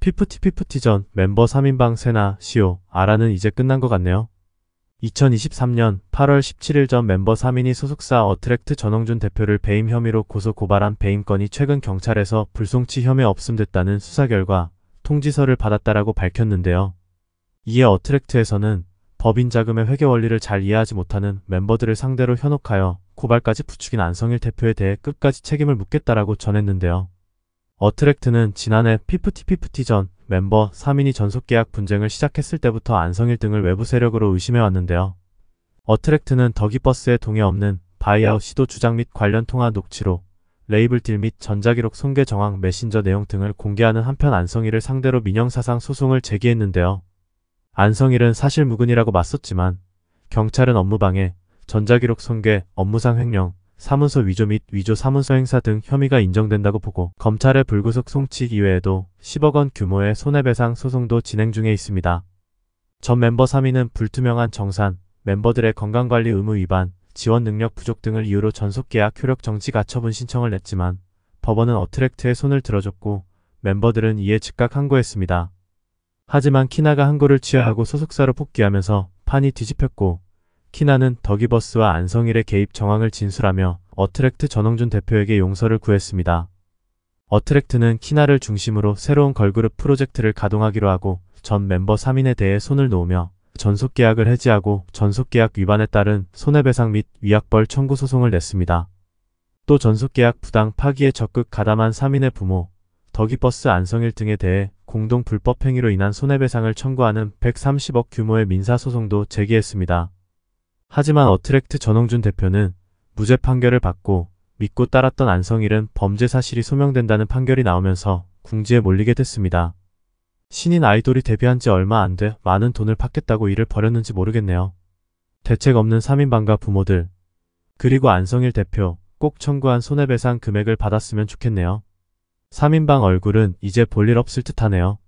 피프티피프티전 멤버 3인방 세나, 시오, 아라는 이제 끝난 것 같네요. 2023년 8월 17일 전 멤버 3인이 소속사 어트랙트 전홍준 대표를 배임 혐의로 고소 고발한 배임 건이 최근 경찰에서 불송치 혐의 없음됐다는 수사 결과 통지서를 받았다라고 밝혔는데요. 이에 어트랙트에서는 법인 자금의 회계 원리를 잘 이해하지 못하는 멤버들을 상대로 현혹하여 고발까지 부추긴 안성일 대표에 대해 끝까지 책임을 묻겠다라고 전했는데요. 어트랙트는 지난해 피프티피전 멤버 3인이 전속계약 분쟁을 시작했을 때부터 안성일 등을 외부 세력으로 의심해왔는데요. 어트랙트는 더기버스에 동의 없는 바이아웃 시도 주장 및 관련 통화 녹취로 레이블 딜 및 전자기록 손괴 정황 메신저 내용 등을 공개하는 한편 안성일을 상대로 민영사상 소송을 제기했는데요. 안성일은 사실 무근이라고 맞섰지만 경찰은 업무방해, 전자기록 손괴, 업무상 횡령, 사문서 위조 및 위조 사문서 행사 등 혐의가 인정된다고 보고 검찰의 불구속 송치 이외에도 10억 원 규모의 손해배상 소송도 진행 중에 있습니다. 전 멤버 3위는 불투명한 정산, 멤버들의 건강관리 의무 위반, 지원 능력 부족 등을 이유로 전속계약 효력 정지 가처분 신청을 냈지만 법원은 어트랙트의 손을 들어줬고 멤버들은 이에 즉각 항고했습니다. 하지만 키나가 항고를 취하하고 소속사로 복귀하면서 판이 뒤집혔고 키나는 더기버스와 안성일의 개입 정황을 진술하며 어트랙트 전홍준 대표에게 용서를 구했습니다. 어트랙트는 키나를 중심으로 새로운 걸그룹 프로젝트를 가동하기로 하고 전 멤버 3인에 대해 손을 놓으며 전속계약을 해지하고 전속계약 위반에 따른 손해배상 및 위약벌 청구 소송을 냈습니다. 또 전속계약 부당 파기에 적극 가담한 3인의 부모, 더기버스 안성일 등에 대해 공동 불법행위로 인한 손해배상을 청구하는 130억 규모의 민사소송도 제기했습니다. 하지만 어트랙트 전홍준 대표는 무죄 판결을 받고 믿고 따랐던 안성일은 범죄 사실이 소명된다는 판결이 나오면서 궁지에 몰리게 됐습니다. 신인 아이돌이 데뷔한 지 얼마 안 돼 많은 돈을 팠겠다고 일을 벌였는지 모르겠네요. 대책 없는 3인방과 부모들 그리고 안성일 대표 꼭 청구한 손해배상 금액을 받았으면 좋겠네요. 3인방 얼굴은 이제 볼 일 없을 듯하네요.